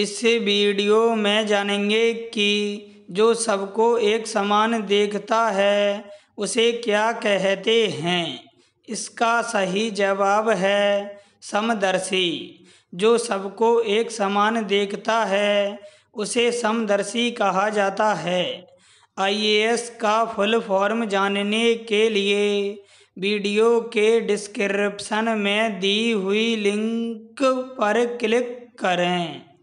इस वीडियो में जानेंगे कि जो सबको एक समान देखता है उसे क्या कहते हैं इसका सही जवाब है समदर्शी जो सबको एक समान देखता है उसे समदर्शी कहा जाता है आईएएस का फुल फॉर्म जानने के लिए वीडियो के डिस्क्रिप्शन में दी हुई लिंक पर क्लिक करें